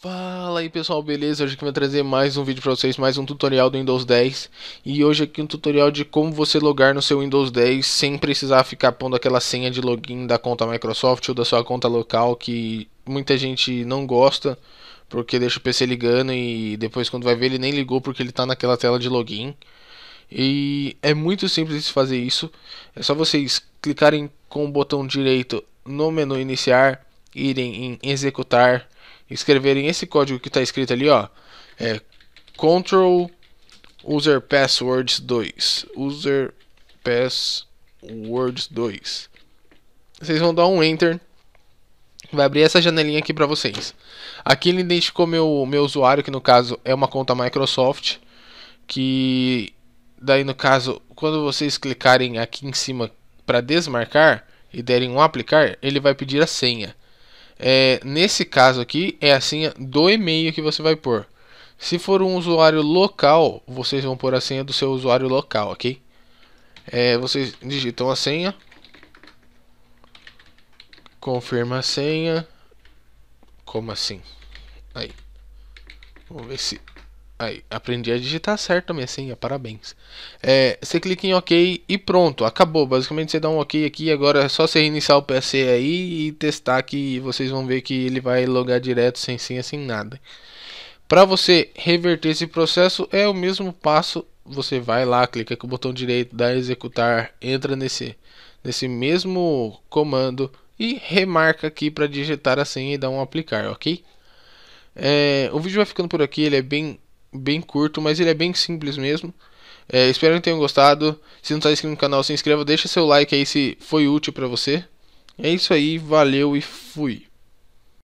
Fala aí pessoal, beleza? Hoje aqui vou trazer mais um vídeo para vocês, mais um tutorial do Windows 10 E hoje aqui um tutorial de como você logar no seu Windows 10 sem precisar ficar pondo aquela senha de login da conta Microsoft ou da sua conta local Que muita gente não gosta, porque deixa o PC ligando e depois quando vai ver ele nem ligou porque ele está naquela tela de login E é muito simples de fazer isso, é só vocês clicarem com o botão direito no menu iniciar, irem em executar escreverem esse código que está escrito ali, ó, é control user passwords 2, user passwords 2. Vocês vão dar um enter, vai abrir essa janelinha aqui para vocês. Aqui ele identificou meu meu usuário, que no caso é uma conta Microsoft, que daí no caso, quando vocês clicarem aqui em cima para desmarcar e derem um aplicar, ele vai pedir a senha. É, nesse caso aqui, é a senha do e-mail que você vai pôr. Se for um usuário local, vocês vão pôr a senha do seu usuário local, ok? É, vocês digitam a senha. Confirma a senha. Como assim? Aí. Vamos ver se Aí, aprendi a digitar certo também, senha, assim, parabéns. É, você clica em OK e pronto, acabou. Basicamente você dá um OK aqui, agora é só você reiniciar o PC aí e testar que vocês vão ver que ele vai logar direto sem senha, sem nada. Para você reverter esse processo é o mesmo passo, você vai lá, clica com o botão direito, dá executar, entra nesse, nesse mesmo comando e remarca aqui para digitar a senha e dar um aplicar, ok? É, o vídeo vai ficando por aqui, ele é bem bem curto, mas ele é bem simples mesmo. É, espero que tenham gostado. Se não está inscrito no canal, se inscreva, deixa seu like aí se foi útil para você. É isso aí, valeu e fui.